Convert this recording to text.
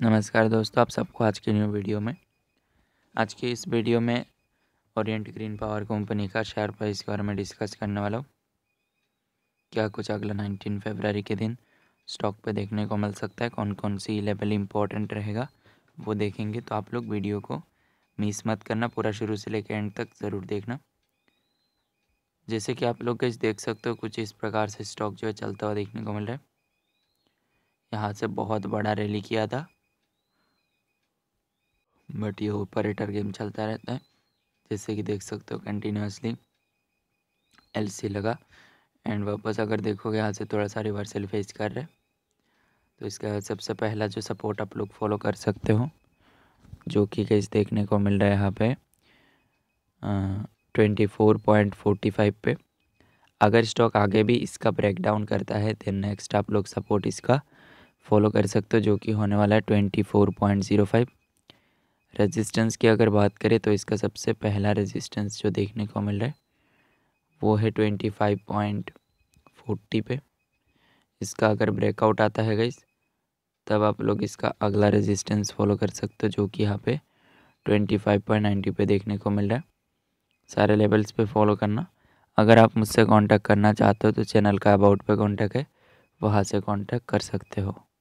नमस्कार दोस्तों आप सबको आज के न्यू वीडियो में आज के इस वीडियो में ओरिएंट ग्रीन पावर कंपनी का शेयर प्राइस के बारे में डिस्कस करने वाला हूँ क्या कुछ अगला नाइनटीन फरवरी के दिन स्टॉक पे देखने को मिल सकता है कौन कौन सी लेवल इम्पोर्टेंट रहेगा वो देखेंगे तो आप लोग वीडियो को मिस मत करना पूरा शुरू से लेकर एंड तक ज़रूर देखना जैसे कि आप लोग कैसे देख सकते हो कुछ इस प्रकार से स्टॉक जो है चलता हुआ देखने को मिल रहा है यहाँ से बहुत बड़ा रैली किया था बट ये ऑपरेटर गेम चलता रहता है जैसे कि देख सकते हो कंटिन्यूसली एल सी लगा एंड वापस अगर देखोगे यहाँ से थोड़ा सा रिवर्सल फेस कर रहे तो इसका सबसे पहला जो सपोर्ट आप लोग फॉलो कर सकते हो जो कि कैसे देखने को मिल रहा है यहाँ पे twenty four point forty five पे अगर स्टॉक आगे भी इसका ब्रेकडाउन करता है तो नेक्स्ट आप लोग सपोर्ट इसका फॉलो कर सकते हो जो कि होने वाला है twenty four point zero five resistance की अगर बात करें तो इसका सबसे पहला रेजिस्टेंस जो देखने को मिल रहा है वो है ट्वेंटी फाइव पॉइंट फोर्टी पे इसका अगर ब्रेकआउट आता है गई तब आप लोग इसका अगला रेजिस्टेंस फॉलो कर सकते हो जो कि यहाँ पे ट्वेंटी फाइव पॉइंट नाइन्टी पे देखने को मिल रहा है सारे लेवल्स पे फॉलो करना अगर आप मुझसे कांटेक्ट करना चाहते हो तो चैनल का अबाउट पे कांटेक्ट है वहाँ से कांटेक्ट कर सकते हो